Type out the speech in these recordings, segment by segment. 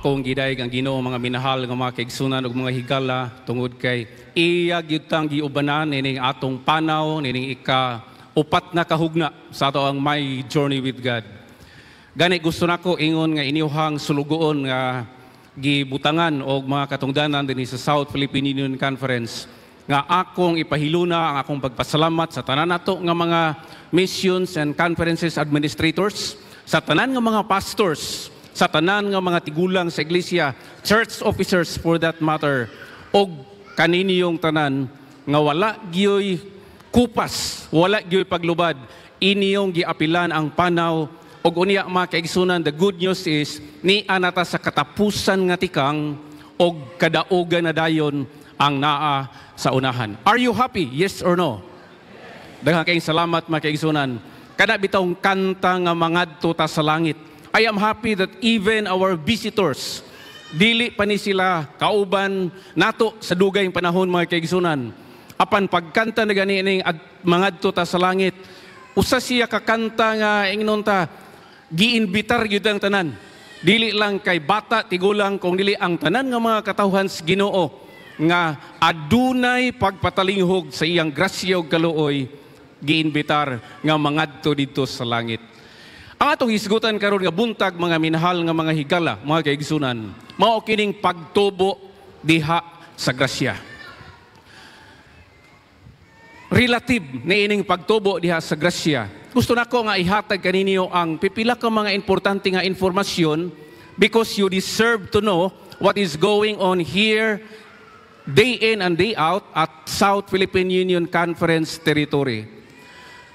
akong giday ang Ginoo mga minahal nga mga kaigsunan ug mga higala tungod kay iya gyutang giubanan ining atong panaw nining ika upat na kahugna sa ato ang my journey with God. Gani gusto nako ingon nga inihang sulugoon nga gibutangan og mga katungdanan dinhi sa South Philippine Union Conference nga akong ipahiluna ang akong pagpasalamat sa tanan nato nga mga missions and conferences administrators, sa tanan nga mga pastors, sa tanan nga mga tigulang sa iglesia, church officers for that matter, o yung tanan nga wala giyoy kupas, wala giyoy paglubad, iniyong giapilan ang panaw og unya mga kaigsunan, the good news is ni anata sa katapusan nga tikang og kadaogan na dayon ang naa sa unahan. Are you happy? Yes or no? Daghang kayong salamat mga kaigsunan. Kada bitong kanta nga mangadto ta sa langit I am happy that even our visitors, dili pa ni sila kauban nato sa dugayng panahon mga kaigsunan. Apan pagkanta na gani ning mangadto ta sa langit, usa siya kakanta nga ingnon ta giinbitar gyud ang tanan. Dili lang kay bata tigulang kung dili ang tanan nga mga katawhan sa Ginoo nga adunay pagpatalinghog sa iyang grasya ug kaluoy giinbitar nga mangadto didto sa langit. Ang atong isgutan karon nga buntag mga minahal nga mga higala, mga kaigsunan, mao kining pagtubo diha sa grasya. Relative ni ining pagtubo diha sa grasya. Gusto nako nga ihatag kaninyo ang pipila ka mga importante nga informasyon because you deserve to know what is going on here day in and day out at South Philippine Union Conference territory.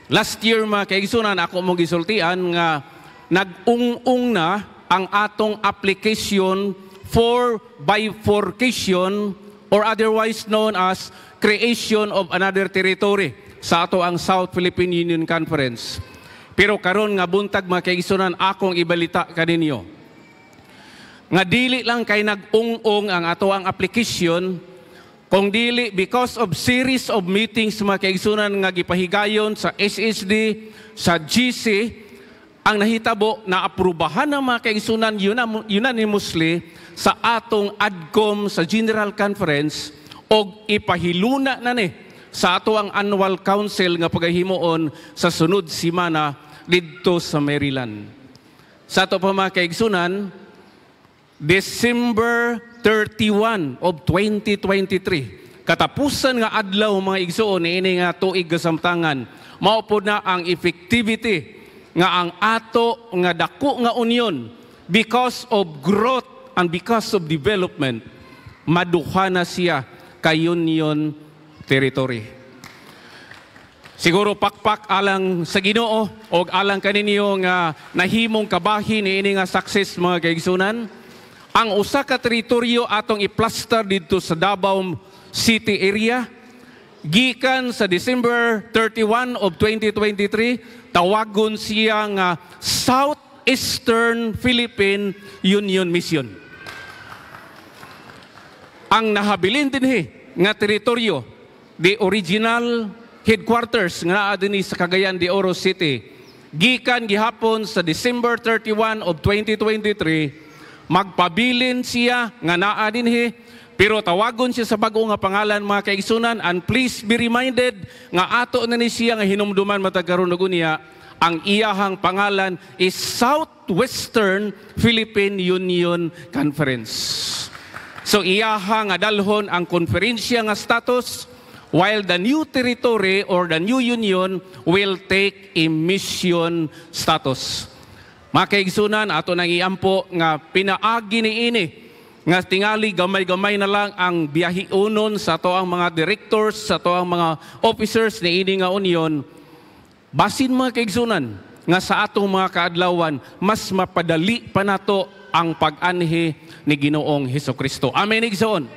Last year mga kaigsunan, ako mong gisultian nga nagungung na ang atong application for bifurcation or otherwise known as creation of another territory sa ato ang South Philippine Union Conference. Pero karon nga buntag ma kay kaigsunan, akong ibalita kaninyo. Nga dili lang kay nagungung ang ato ang application kung dili, because of series of meetings mga kaigsunan nga gipahigayon sa SSD, sa GC, ang nahitabo na aprubahan ng mga kaigsunan unanimously sa atong ADCOM sa General Conference o ipahiluna na ni sa ato ang annual council nga pagahimoon sa sunod simana didto sa Maryland. Sa ato pa mga kaigsunan, December 31 of 2023. Katapusan nga adlaw mga igsoon ini nga tuig kasamtangan mao pod na ang effectivity nga ang ato nga dako nga union because of growth and because of development maduha na siya kay union territory. Siguro pakpak alang sa Ginoo og alang kaninyo nga nahimong kabahin ni ini nga success mga kaigsunan ang usa ka teritoryo atong iplaster dito sa Davao City area gikan sa December 31 of 2023 tawagon siya nga Southeastern Philippine Union Mission. Ang nahabilin dinhi nga teritoryo the original headquarters nga naa dinhi sa Cagayan de Oro City gikan gihapon sa December 31 of 2023 magpabilin siya nga naa dinhi pero tawagon siya sa bago nga pangalan mga kaigsunan and please be reminded nga ato na ni siya nga hinumduman matag karon og niya ang iyahang pangalan is Southwestern Philippine Union Conference. So iyaha nga dalhon ang konferensya nga status while the new territory or the new union will take a mission status. Makaigsunan, ato nang iampo nga pinaagi ni ini nga tingali gamay-gamay na lang ang biyahe unon sa toang mga directors, sa toang mga officers ni ini nga union. Basin mga kaigsunan nga sa atong mga kaadlawan, mas mapadali pa nato ang pag-anhi ni Ginoong Heso Kristo. Amen, igsoon.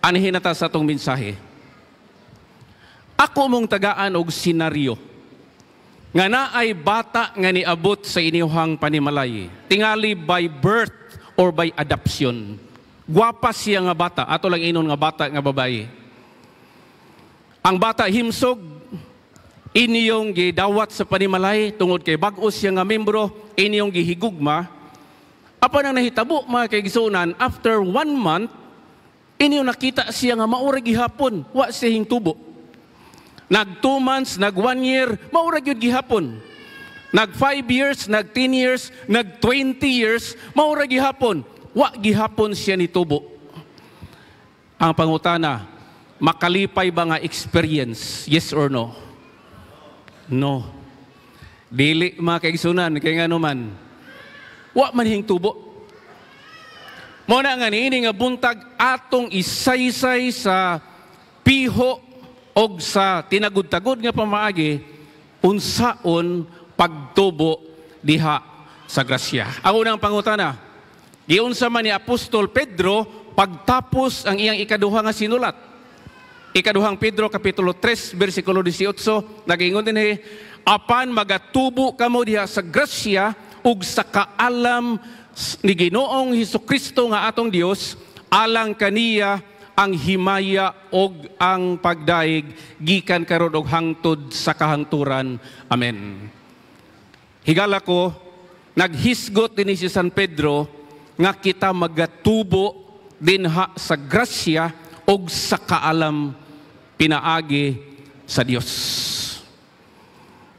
Anhi na ta sa atong mensahe. Ako mong tagaan og senaryo nga naay bata nga niabot sa inyohang panimalay tingali by birth or by adoption gwapa siya nga bata ato lang inon nga bata nga babayi ang bata himsog iniyong gidawat sa panimalay tungod kay bag-o siya nga membro iniyong gihigugma apan ang nahitabo mga kaigsunan after one month iniyong nakita siya nga maurig gihapon wa siya hingtubo nag 2 months, nag 1 year, maura gyud gihapon. Nag 5 years, nag 10 years, nag 20 years, maura gihapon. Wa gihapon siya nitubo. Ang pangutana, makalipay ba nga experience? Yes or no? No. Dili makaigsunan kay nga naman. Wa man hing tubo. Mo na nga niini nga buntag atong isaysay sa piho og sa tinagud-tagud nga pamaagi unsaon pagtubo diha sa grasya. Ang unang pangutana, giunsa man ni Apostol Pedro pagtapos ang iyang ikaduha nga sinulat. Ikaduhang Pedro kapitulo 3 bersikulo 18 nagingon dinhi apan magatubo kamo diha sa grasya ug sa kaalam ni Ginoong Hesus Kristo nga atong Dios alang kaniya ang himaya og ang pagdaig gikan karon og hangtod sa kahangturan. Amen. Higala ko naghisgot dinhi si San Pedro nga kita magatubo dinha sa grasya og sa kaalam pinaagi sa Dios.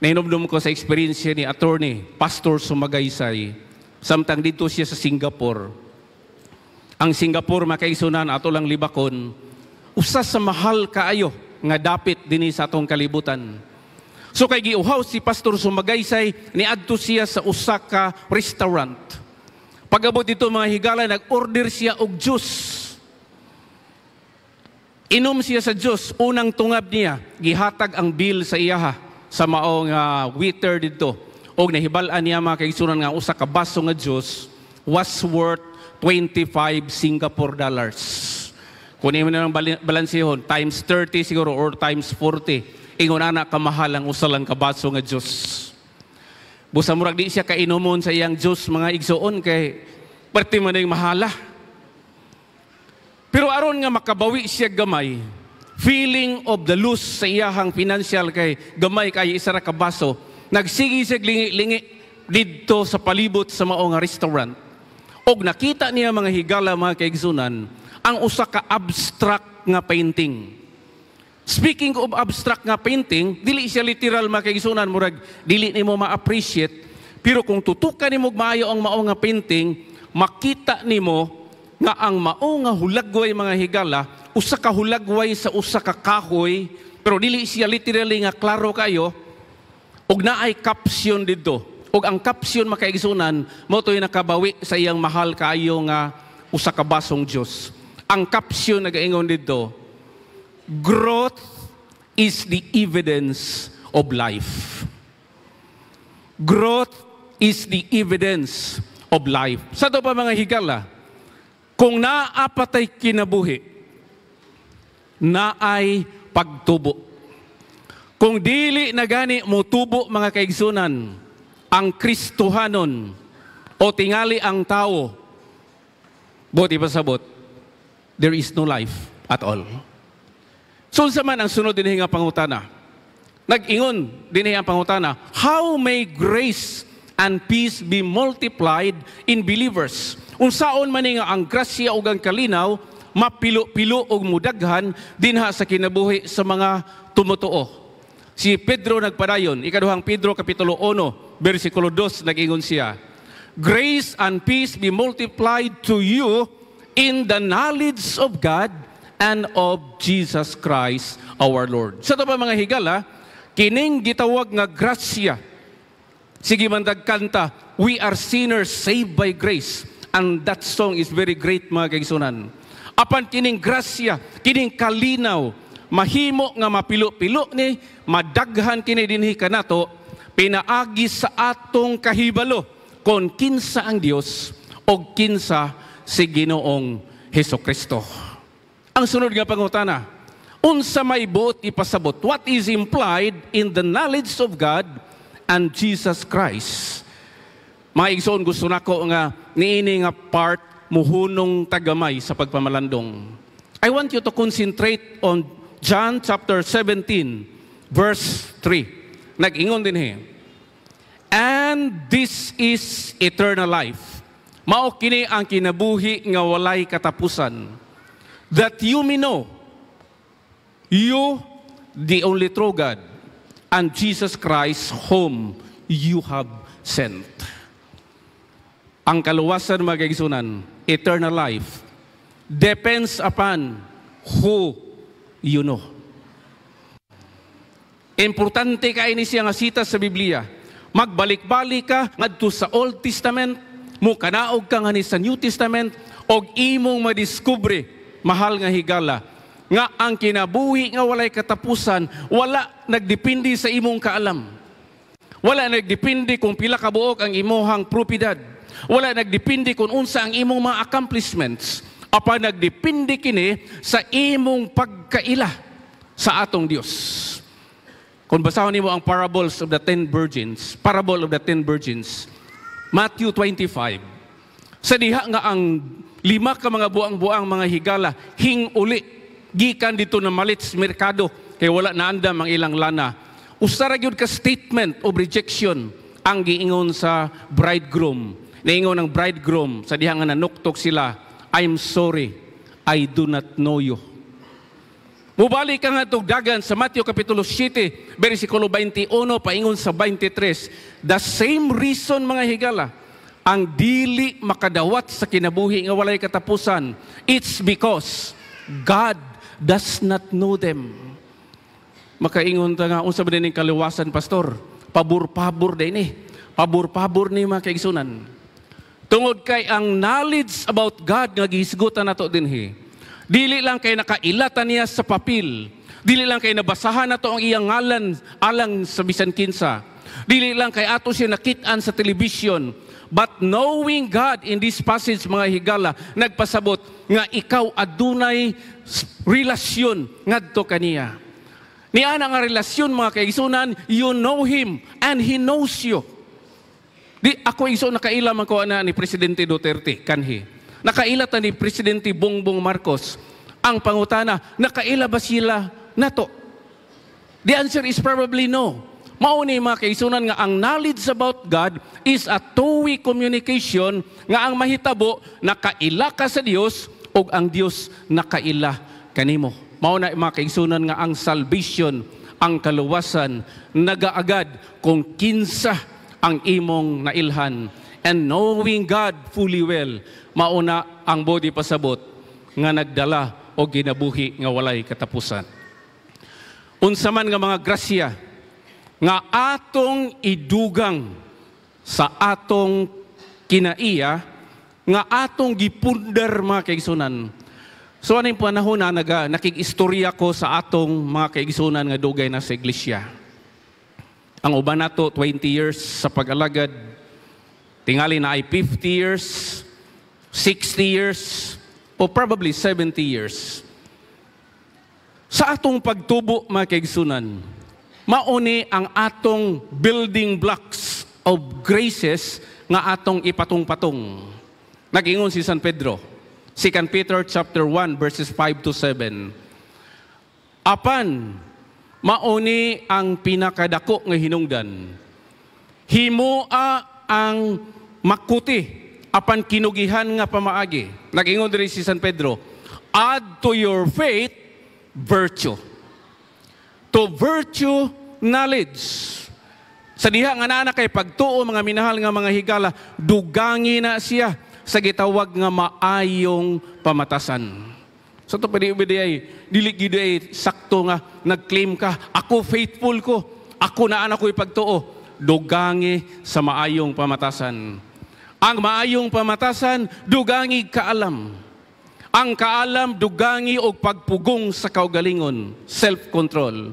Nainumdum ko sa experience ni attorney, Pastor Sumagaysay, samtang dito siya sa Singapore ang Singapore makaisunan ato lang libakon usa sa mahal kaayo nga dapit dinhi sa atong kalibutan. So kay giuhaw si Pastor Sumagaysay niadto siya sa usa ka restaurant. Pagabot dito mga higala nag-order siya og juice. Inom siya sa juice, unang tungab niya, gihatag ang bill sa iyaha sa maong uh, waiter dito. Og nahibal-an niya mga kaigsunan nga usa ka baso nga juice was worth 25 Singapore dollars. Kunin mo na ng balansihon, times 30 siguro or times 40. Ingon na kamahal ang usalang kabaso nga Diyos. Busa murag di siya kainumon sa iyang Diyos mga igsoon kay perti man yung mahala. Pero aron nga makabawi siya gamay, feeling of the loss sa iyahang financial kay gamay kay isa ra kabaso nagsigi siya lingi-lingi didto sa palibot sa maong restaurant Og nakita niya mga higala mga kaigsunan, ang usa ka abstract nga painting. Speaking of abstract nga painting, dili siya literal mga kaigsunan murag dili nimo ma-appreciate pero kung tutukan nimo maayo ang mao nga painting, makita nimo nga ang mao nga hulagway mga higala usa ka hulagway sa usa ka kahoy pero dili siya literally nga klaro kayo og naay caption didto ug ang kapsyon makaigsunan mao toy nakabawi sa iyang mahal kaayo nga usa ka basong Dios. Ang kapsyon nagaingon didto, growth is the evidence of life. Growth is the evidence of life. Sa to pa mga higala, kung naapatay kinabuhi, naay pagtubo. Kung dili na gani mo tubo mga kaigsunan, ang Kristohanon o tingali ang tao, buti pa sabot, there is no life at all. So sa man ang sunod din nga pangutana, nag-ingon din ang pangutana, how may grace and peace be multiplied in believers? Unsaon man nga ang grasya o ang kalinaw, mapilo-pilo o mudaghan dinha sa kinabuhi sa mga tumutuo. Si Pedro nagpadayon, ikaduhang Pedro Kapitulo 1, versikulo 2, nagingon siya, Grace and peace be multiplied to you in the knowledge of God and of Jesus Christ our Lord. Sa so, pa mga higala, kining gitawag nga grasya. Sige man dagkanta, we are sinners saved by grace. And that song is very great mga kaisunan. Apan kining grasya, kining kalinaw, mahimo nga mapilo-pilo ni, madaghan kini dinhi kanato, pinaagi sa atong kahibalo kon kinsa ang Dios o kinsa si Ginoong Heso Kristo. Ang sunod nga pangutana, unsa may buot ipasabot? What is implied in the knowledge of God and Jesus Christ? Mga gusto nako nga niini nga part muhunong tagamay sa pagpamalandong. I want you to concentrate on John chapter 17 verse 3. Nag-ingon din he. And this is eternal life. Mao kini ang kinabuhi nga walay katapusan. That you may know, you, the only true God, and Jesus Christ, whom you have sent. Ang kaluwasan magigsunan, eternal life, depends upon who you know. Importante ka ini siya nga sita sa Biblia. Magbalik-balik ka ngadto sa Old Testament, kanaog ka nga ni sa New Testament og imong madiskubre mahal nga higala nga ang kinabuhi nga walay katapusan wala nagdepende sa imong kaalam. Wala nagdepende kung pila ka buok ang imong propidad. Wala nagdepende kung unsa ang imong mga accomplishments. Apa nagdepende kini sa imong pagkaila sa atong Dios. Kung basahon nimo ang parables of the ten virgins, parable of the ten virgins, Matthew 25, sa diha nga ang lima ka mga buang-buang mga higala, hing uli, gikan dito na malits merkado, kay wala na andam ang ilang lana. Usara gyud ka statement of rejection ang giingon sa bridegroom. Naingon ang bridegroom sa diha nga nanuktok sila, I'm sorry, I do not know you. Mubalik ka nga tugdagan sa Matthew Kapitulo 7, versikulo 21, paingon sa 23. The same reason, mga higala, ang dili makadawat sa kinabuhi nga walay katapusan, it's because God does not know them. Makaingon ta nga, unsa ba din kaliwasan, Pastor? Pabor-pabor din eh. Pabor-pabor ni mga kaigsunan. Tungod kay ang knowledge about God nga gihisgutan nato dinhi Dili lang kay nakailata niya sa papel. Dili lang kay nabasahan na to ang iyang ngalan alang sa bisan kinsa. Dili lang kay ato siya nakitaan sa television. But knowing God in this passage mga higala nagpasabot nga ikaw adunay relasyon ngadto kaniya. Niya na nga relasyon mga kaigsunan, you know him and he knows you. Di ako iso nakaila man ko ana ni Presidente Duterte kanhi. Nakailatan ni Presidente Bongbong Marcos ang pangutana, nakaila ba sila nato? The answer is probably no. Mauni mga kaisunan nga ang knowledge about God is a two-way communication nga ang mahitabo nakaila ka sa Dios ug ang Dios nakaila kanimo. Mao na mga kaisunan nga ang salvation, ang kaluwasan nagaagad kung kinsa ang imong nailhan and knowing God fully well mauna ang body pasabot nga nagdala o ginabuhi nga walay katapusan. Unsa man nga mga grasya nga atong idugang sa atong kinaiya nga atong gipundar mga kaigsunan. So ano yung panahon na naga, nakikistorya ko sa atong mga kaigsunan nga dugay na sa iglesia. Ang uban nato 20 years sa pag-alagad, tingali na ay 50 years 60 years, o probably 70 years. Sa atong pagtubo, mga kaigsunan, mauni ang atong building blocks of graces nga atong ipatong-patong. Nagingon si San Pedro, 2 Peter chapter 1 verses 5 to 7. Apan mauni ang pinakadako nga hinungdan. Himoa ang makuti apan kinugihan nga pamaagi. Nagingon diri si San Pedro, add to your faith virtue. To virtue knowledge. Sa diha nga naa kay pagtuo mga minahal nga mga higala, dugangi na siya sa gitawag nga maayong pamatasan. So to pwede ubid ay, dili gid ay sakto nga nagclaim ka, ako faithful ko, ako na anak ko ipagtuo, dugangi sa maayong pamatasan. Ang maayong pamatasan, dugangi kaalam. Ang kaalam, dugangi o pagpugong sa kaugalingon, self-control.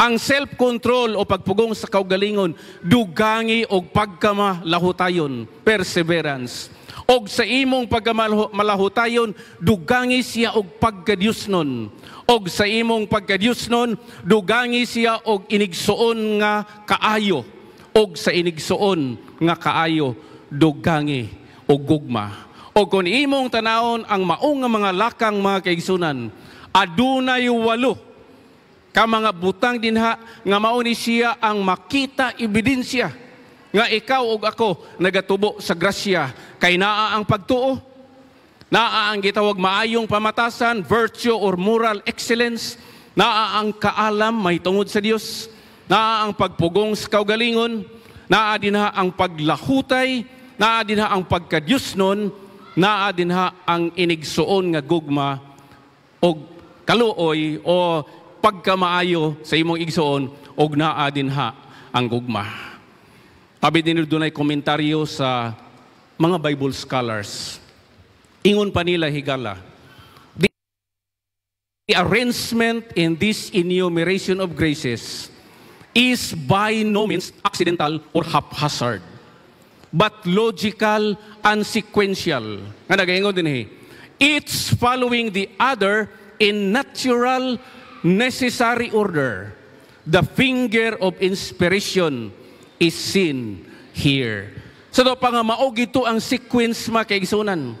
Ang self-control o pagpugong sa kaugalingon, dugangi o pagkamalahutayon, perseverance. Og sa imong pagkamalahutayon, dugangi siya og pagkadiyos nun. Og sa imong pagkadiyos nun, dugangi siya og inigsuon nga kaayo. Og sa inigsuon nga kaayo dugangi o gugma. O kung imong tanaon ang maong mga lakang mga kaigsunan, adunay walo ka mga butang dinha nga mao ni siya ang makita ebidensya nga ikaw og ako nagatubo sa grasya kay naa ang pagtuo naa ang gitawag maayong pamatasan virtue or moral excellence naa ang kaalam may tungod sa Dios naa ang pagpugong sa kaugalingon naa dinha ang paglahutay naa dinha ang pagkadyus nun, naa dinha ang inigsuon nga gugma og kaluoy o pagkamaayo sa imong igsuon og naa dinha ang gugma. Abi din dunay komentaryo sa mga Bible scholars. Ingon pa nila higala. The arrangement in this enumeration of graces is by no means accidental or haphazard but logical and sequential. Nga nagaingon din eh. It's following the other in natural, necessary order. The finger of inspiration is seen here. So do pa nga maog ito ang sequence makaigsunan.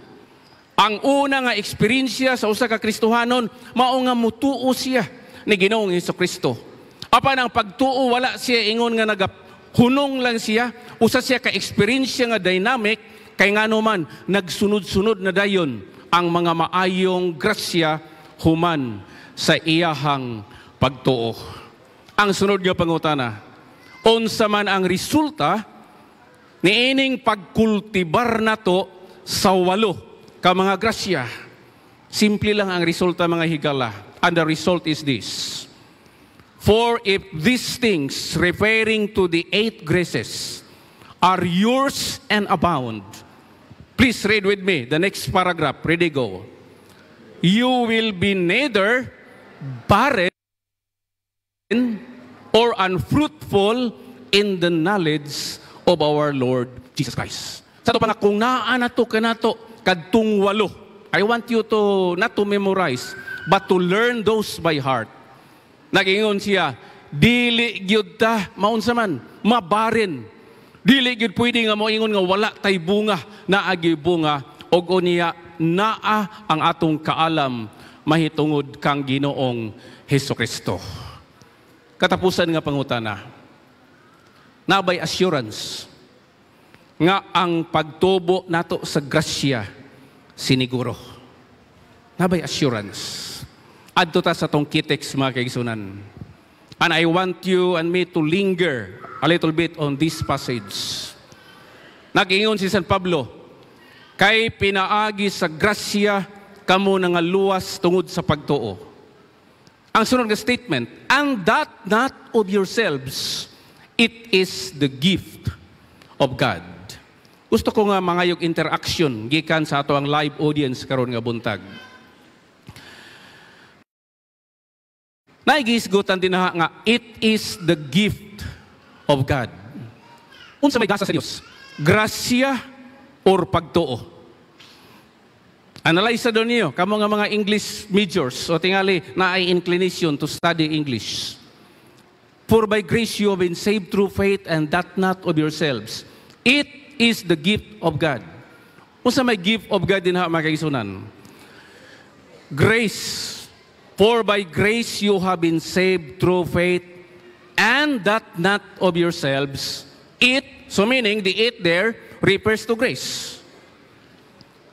Ang una nga eksperyensya sa usa ka Kristohanon, mao nga mutuo siya ni Ginoong Hesus Kristo. Apan ang pagtuo wala siya ingon nga nagap Hunong lang siya. Usa siya ka-experience nga dynamic, kay nga naman, nagsunod-sunod na dayon ang mga maayong grasya human sa iyahang pagtuo. Ang sunod nga pangutana, unsa man ang resulta niining pagkultibar nato sa walo ka mga grasya. Simple lang ang resulta mga higala. And the result is this. For if these things, referring to the eight graces, are yours and abound, please read with me the next paragraph. Ready, go. You will be neither barren or unfruitful in the knowledge of our Lord Jesus Christ. Sa to pala, kung naa to, kanato, kadtong walo. I want you to, not to memorize, but to learn those by heart. Nagingon siya, dili gyud ta maunsa man mabarin. Dili gyud pwede nga moingon nga wala tay bunga na agi bunga og unya naa ang atong kaalam mahitungod kang Ginoong Heso Kristo. Katapusan nga pangutana. Nabay assurance nga ang pagtubo nato sa grasya siniguro. Nabay assurance adto ta sa tong kitex mga kaigsunan. And I want you and me to linger a little bit on this passage. Nagingon si San Pablo, kay pinaagi sa grasya kamo nga luwas tungod sa pagtuo. Ang sunod nga statement, and that not of yourselves, it is the gift of God. Gusto ko nga mangayog interaction gikan sa ato ang live audience karon nga buntag. Naigisgutan din na nga, it is the gift of God. Unsa may gasa sa Dios? Gracia or pagtuo? Analyze doon niyo, kamo nga mga English majors o tingali na ay inclination to study English. For by grace you have been saved through faith and that not of yourselves. It is the gift of God. Unsa may gift of God din ha mga kaisunan? Grace For by grace you have been saved through faith, and that not of yourselves. It, so meaning the it there, refers to grace.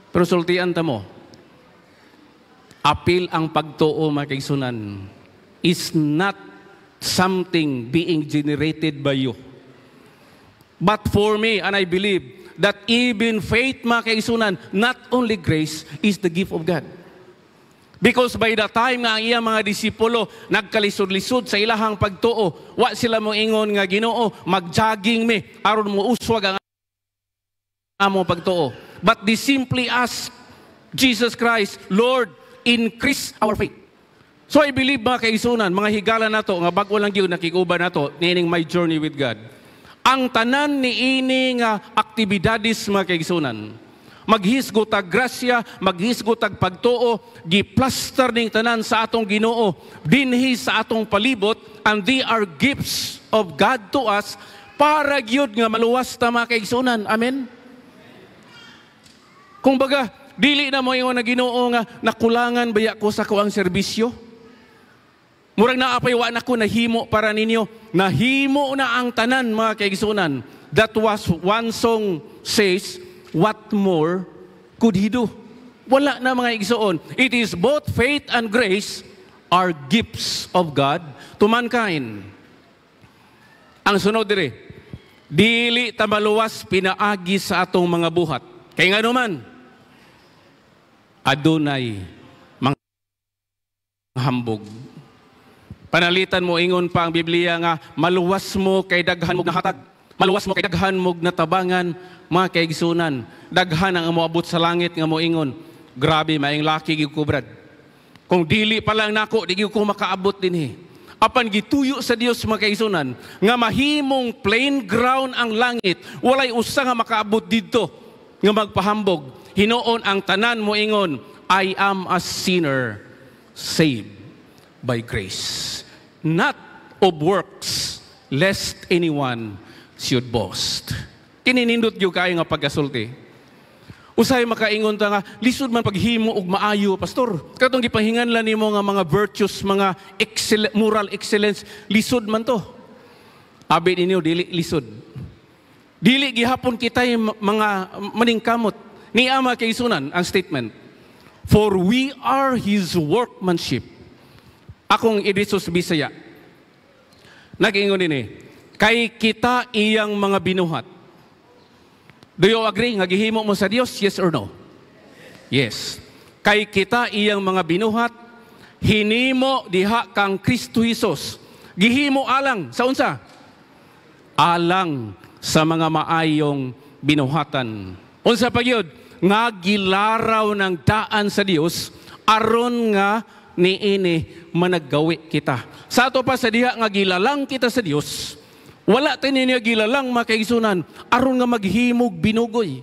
Pero sultian ta mo, apil ang pagtuo makaisunan is not something being generated by you. But for me, and I believe, that even faith, mga kaisunan, not only grace, is the gift of God. Because by the time nga ang iya mga disipulo nagkalisod-lisod sa ilahang pagtuo, wa sila mo ingon nga Ginoo, mag-jogging mi aron mo uswag ang amo pagtuo. But they simply ask Jesus Christ, Lord, increase our faith. So I believe mga kaisunan, mga higala nato nga bag-o lang gyud nakikuba nato niining my journey with God. Ang tanan niini nga aktibidades mga kaisunan, maghisgo tag grasya, maghisgo tag pagtuo, giplaster ning tanan sa atong Ginoo dinhi sa atong palibot and they are gifts of God to us para gyud nga maluwas ta mga kaigsunan. Amen. Kung baga, dili na mo ingon na Ginoo nga nakulangan baya ko sa kuang serbisyo. Murang naapay ako na himo para ninyo. Nahimo na ang tanan mga kaigsunan. That was one song says, what more could he do? Wala na mga igsoon. It is both faith and grace are gifts of God to mankind. Ang sunod dire, dili ta maluwas pinaagi sa atong mga buhat. Kay nga naman, adunay mga hambog. Panalitan mo ingon pa ang Biblia nga maluwas mo kay daghan mo hatag, maluwas mo kay daghan mo natabangan, mga kaigsunan, daghan ang moabot sa langit nga moingon, grabe maing laki gyud Kung dili pa lang nako, di ko makaabot dinhi. Eh. Apan gituyo sa Dios mga kaigsunan nga mahimong plain ground ang langit, walay usa nga makaabot didto nga magpahambog. Hinoon ang tanan moingon, I am a sinner saved by grace, not of works, lest anyone should boast. Kininindot yung kayo nga pagkasulti. Usay makaingon ta nga, lisod man paghimo og maayo, pastor. Katong gipahinganlan nimo nga mga virtues, mga excel moral excellence, lisod man to. Abi ninyo dili lisod. Dili gihapon kitay mga maningkamot. Ni ama kay sunan ang statement. For we are his workmanship. Akong idisos Bisaya. Nagingon ni, eh, kay kita iyang mga binuhat Do you agree nga gihimo mo sa Dios? Yes or no? Yes. Kay kita iyang mga binuhat hinimo diha kang Kristo Hesus. Gihimo alang sa unsa? Alang sa mga maayong binuhatan. Unsa pa gyud? Nga gilaraw ng daan sa Dios aron nga niini managawi kita. Sa ato pa sa diha nga gilalang kita sa Dios, wala tininya gilalang makaigsunan aron nga maghimog binugoy.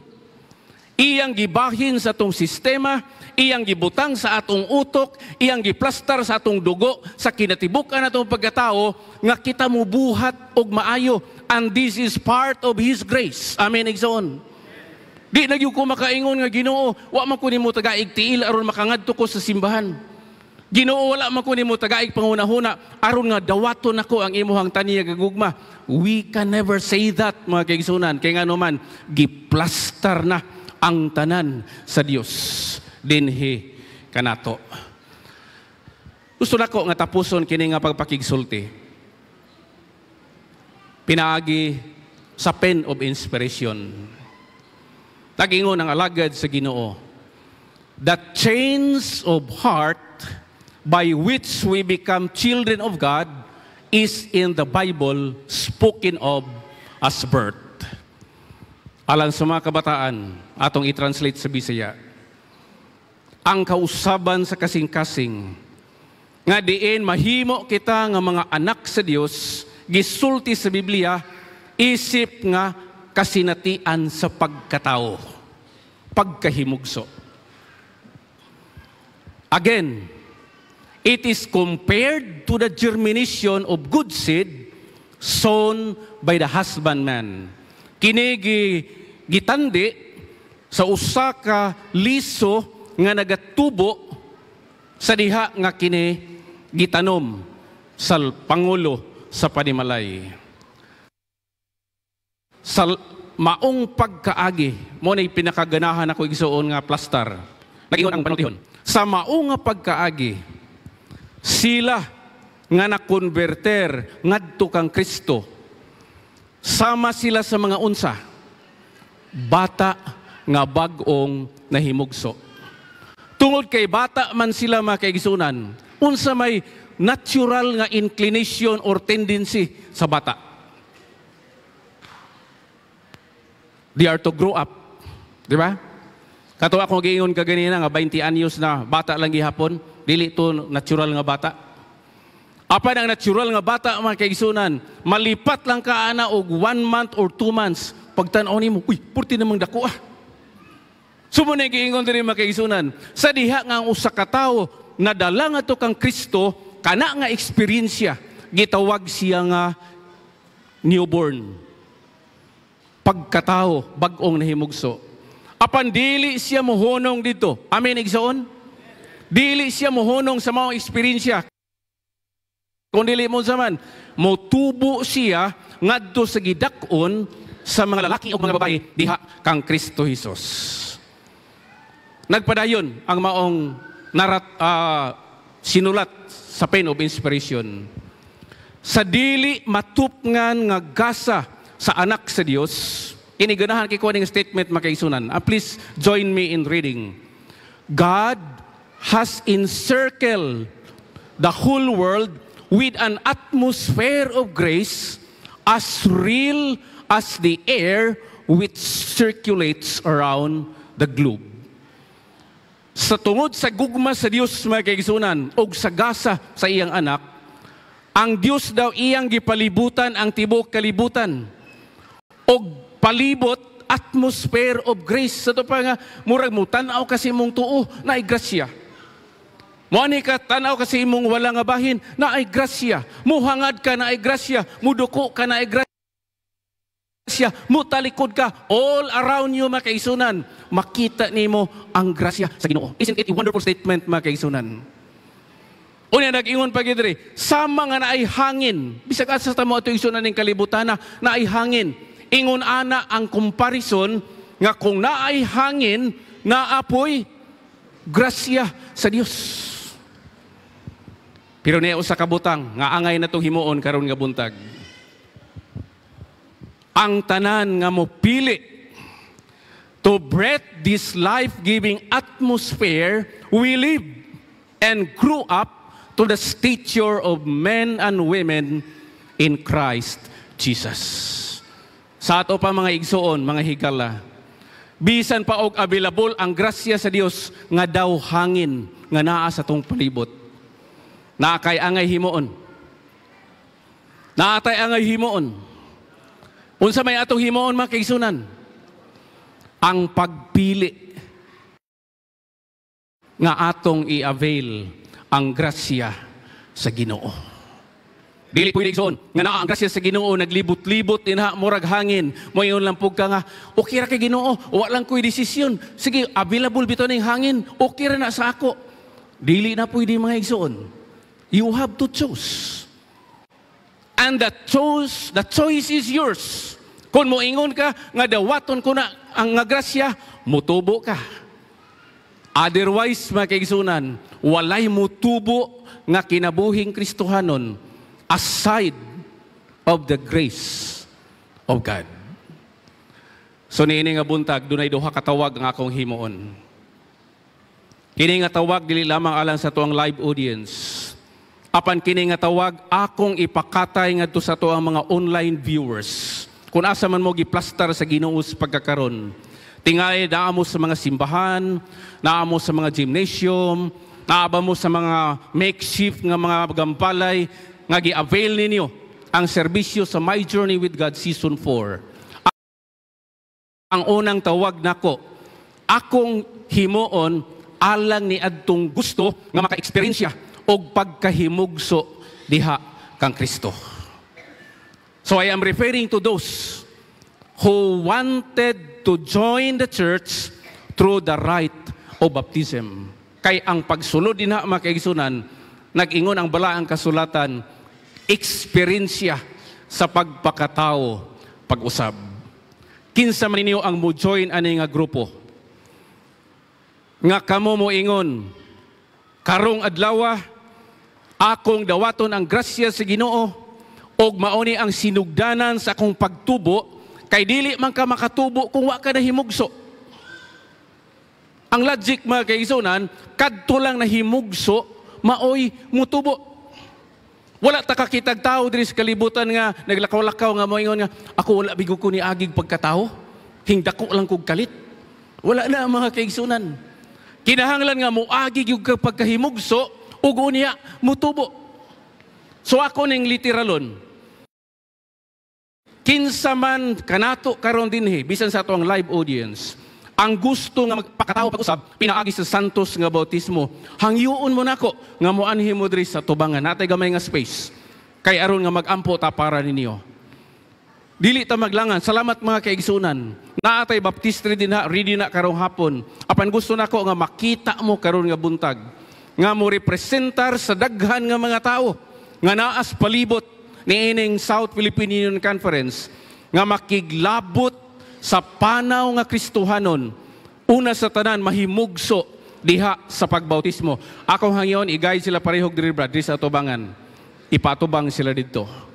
Iyang gibahin sa atong sistema, iyang gibutang sa atong utok, iyang giplastar sa atong dugo, sa kinatibukan atong pagkatao, nga kita mo buhat og maayo. And this is part of His grace. Amen, Igsoon. Di nagyo ko makaingon nga ginoo, wa man ko nimo tagaigtiil aron makangadto ko sa simbahan. Ginoo wala man ko nimo tagaig panguna aron nga dawaton nako ang imuhang taniya gagugma. We can never say that mga kaigsunan kay ngano man giplastar na ang tanan sa Dios dinhi kanato. Gusto nako nga tapuson kini nga pagpakigsulti. Pinaagi sa pen of inspiration. Nagingon ang alagad sa Ginoo. The chains of heart by which we become children of God is in the Bible spoken of as birth. Alang sa mga kabataan, atong i-translate sa Bisaya, ang kausaban sa kasing-kasing, nga diin mahimo kita nga mga anak sa Dios, gisulti sa Biblia, isip nga kasinatian sa pagkatao, pagkahimugso. Again, It is compared to the germination of good seed sown by the husbandman. Kinigi gitandi sa usaka liso nga nagatubo sa diha nga kini gitanom sa pangulo sa panimalay. Sa maong pagkaagi, mo na pinakaganahan ako igsuon nga plastar. Nagingon ang panutihon. Sa maong pagkaagi, sila nga nakonverter ngadto kang Kristo sama sila sa mga unsa bata nga bag-ong nahimugso tungod kay bata man sila makaigsunan unsa may natural nga inclination or tendency sa bata they are to grow up di ba kato ako giingon ka ganina nga 20 anyos na bata lang gihapon Dili to natural nga bata. Apa ang natural nga bata, mga kaigsunan, malipat lang ka ana og one month or two months, pagtan-aw nimo, uy, purti namang dako ah. Sumunay so, giingon diri mga kaigsunan, sa diha nga ang usa ka tawo nadala nga to kang Kristo kana nga eksperyensya, gitawag siya nga newborn. Pagkatao, bag-ong nahimugso. Apan dili siya mohunong dito. Amen igsoon? Dili siya mohunong sa mga eksperensya. Kung dili mo zaman, man, motubo siya ngadto sa gidakon sa mga lalaki o mga babae diha kang Kristo Hesus. Nagpadayon ang maong narat, uh, sinulat sa pen of inspiration. Sa dili matupngan nga gasa sa anak sa Dios, iniganahan kay kuning statement makaisunan. Uh, ah, please join me in reading. God has encircled the whole world with an atmosphere of grace as real as the air which circulates around the globe. Sa tungod sa gugma sa Dios mga kaigsunan og sa gasa sa iyang anak, ang Dios daw iyang gipalibutan ang tibuok kalibutan og palibot atmosphere of grace sa to pa nga murag mo tan kasi mong tuo na igrasya. Moani ka tanaw kasi imong wala nga bahin na ay grasya. Muhangad ka na ay grasya. Muduko ka na ay grasya. Mutalikod ka. All around you mga kaisunan. Makita nimo ang grasya sa Ginoo. Isn't it a wonderful statement mga kaisunan? Unya nag-ingon pa gidri, sama nga ay hangin. Bisag asa ta mo ato isunan ning na ay hangin. Ingon ana ang comparison nga kung na ay hangin, na apoy grasya sa Dios. Hironeo sa kabutang, nga angay na to himuon karon nga buntag. Ang tanan nga mo pili to breathe this life-giving atmosphere we live and grew up to the stature of men and women in Christ Jesus. Sa ato pa mga igsoon, mga higala, bisan pa og available ang grasya sa Dios nga daw hangin nga naa sa tong palibot na kay angay himoon. Naatay angay himoon. Unsa may atong himoon mga kaigsunan? Ang pagpili nga atong i-avail ang grasya sa Ginoo. Dili pwede igsoon nga naa ang grasya sa Ginoo naglibot-libot inha murag hangin. Moyon lang pug ka nga okay ra kay Ginoo, wa lang koy desisyon. Sige, available bitaw ning hangin, okay ra na sa ako. Dili na pwede mga igsoon. You have to choose. And the choice, the choice is yours. Kung moingon ka, nga dawaton ko na ang nga grasya, mutubo ka. Otherwise, mga kaigsunan, walay mutubo nga kinabuhing Kristohanon aside of the grace of God. So niini nga buntag, dunay duha katawag ang akong himuon. Kini nga tawag dili lamang alang sa tuang live audience apan kini nga tawag akong ipakatay ngadto sa to ang mga online viewers kun asa man mo giplaster sa Ginoo sa pagkakaron tingay naamo sa mga simbahan naamo sa mga gymnasium naaba mo sa mga makeshift nga mga gampalay nga gi-avail ninyo ang serbisyo sa My Journey with God Season 4 ang unang tawag nako akong himuon alang ni adtong gusto nga maka-experience og pagkahimugso diha kang Kristo. So I am referring to those who wanted to join the church through the rite of baptism. Kay ang pagsulod din ha makaigsunan, nag-ingon ang balaang kasulatan, eksperensya sa pagpakatao, pag-usab. Kinsa man ninyo ang mo-join ani nga grupo. Nga kamo mo ingon, karong adlaw ah, Akong dawaton ang grasya sa Ginoo og mauni ang sinugdanan sa akong pagtubo kay dili man ka makatubo kung wa ka nahimugso. Ang logic mga kaigsunan, kadto lang nahimugso maoy mutubo. Wala ta kakitag tao diri sa kalibutan nga naglakaw-lakaw nga moingon nga ako wala bigo ko ni agig pagkatao. Hingdako lang kog kalit. Wala na mga kaigsunan. Kinahanglan nga mo agig yung pagkahimugso Ugo niya, mutubo. So ako ning literalon. Kinsa man kanato karon dinhi bisan sa atong live audience. Ang gusto nga magpakatao pag-usab pinaagi sa santos nga bautismo. Hangyoon mo nako nga moanhi mo diri sa tubangan natay gamay nga space. Kay aron nga magampo ta para ninyo dili ta maglangan. Salamat mga kaigsunan. Naatay baptistry din ha, ready na karong hapon. Apan gusto nako nga makita mo karon nga buntag nga mo representar sa daghan nga mga tao nga naas palibot ni ining South Philippine Union Conference nga makiglabot sa panaw nga Kristohanon una sa tanan mahimugso diha sa pagbautismo ako hangyon i-guide sila parehog diri brad sa tubangan ipatubang sila didto